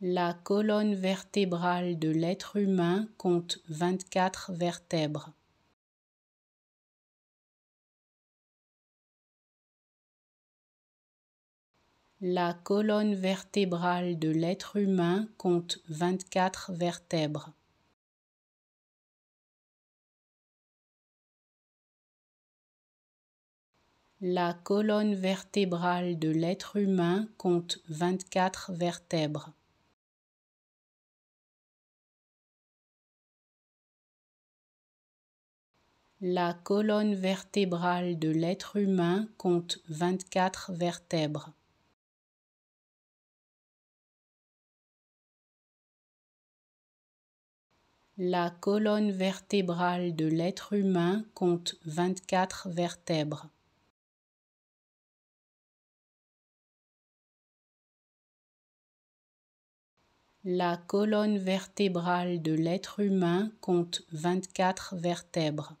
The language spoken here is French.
La colonne vertébrale de l'être humain compte 24 vertèbres. La colonne vertébrale de l'être humain compte 24 vertèbres. La colonne vertébrale de l'être humain compte 24 vertèbres. La colonne vertébrale de l'être humain compte 24 vertèbres. La colonne vertébrale de l'être humain compte 24 vertèbres. La colonne vertébrale de l'être humain compte 24 vertèbres.